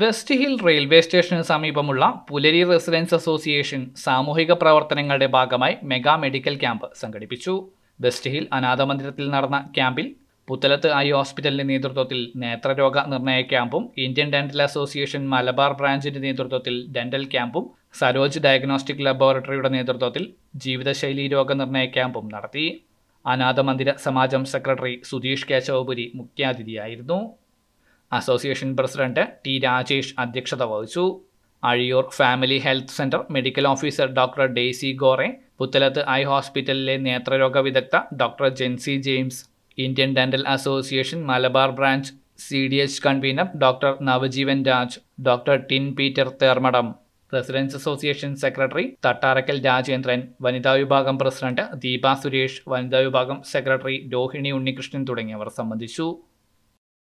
west hill railway സ്റ്റേഷന് സമീപമുള്ള പുലരി residence association സാമൂഹിക പ്രവർത്തനങ്ങളുടെ ഭാഗമായി മെഗാ മെഡിക്കൽ ക്യാമ്പ് സംഘടിപ്പിച്ചു വെസ്റ്റ് ഹിൽ അനാഥ മന്ദിരത്തിൽ നടന്ന ക്യാമ്പിൽ പുത്തലത്ത് ഐ ഹോസ്പിറ്റലിന്റെ നേതൃത്വത്തിൽ നേത്രരോഗ നിർണയ ക്യാമ്പും ഇന്ത്യൻ ഡെന്റൽ അസോസിയേഷൻ മലബാർ ബ്രാഞ്ചിന്റെ നേതൃത്വത്തിൽ ഡെന്റൽ ക്യാമ്പും സരോജ് ഡയഗ്നോസ്റ്റിക് ലബോറട്ടറിയുടെ നേതൃത്വത്തിൽ ജീവിതശൈലി നിർണയ ക്യാമ്പും നടത്തി അനാഥ മന്ദിര സമാജം സെക്രട്ടറി സുധീഷ് കേശവപുരി മുഖ്യാതിഥിയായിരുന്നു അസോസിയേഷൻ പ്രസിഡന്റ് ടി രാജേഷ് അധ്യക്ഷത വഹിച്ചു Azhiyur family health centre medical officer doctor Daisy Gore Puthalath eye ഹോസ്പിറ്റലിലെ നേത്രരോഗ വിദഗ്ധ doctor Jency James Indian dental association Malabar branch C D H convener doctor Navajeevan Raj doctor Tin Peter Thermadam residence association secretary Thattarakkal Rajendran വനിതാ വിഭാഗം പ്രസിഡന്റ് ദീപ സുരേഷ് വനിതാ വിഭാഗം സെക്രട്ടറി രോഹിണി ഉണ്ണികൃഷ്ണൻ തുടങ്ങിയവർ സംബന്ധിച്ചു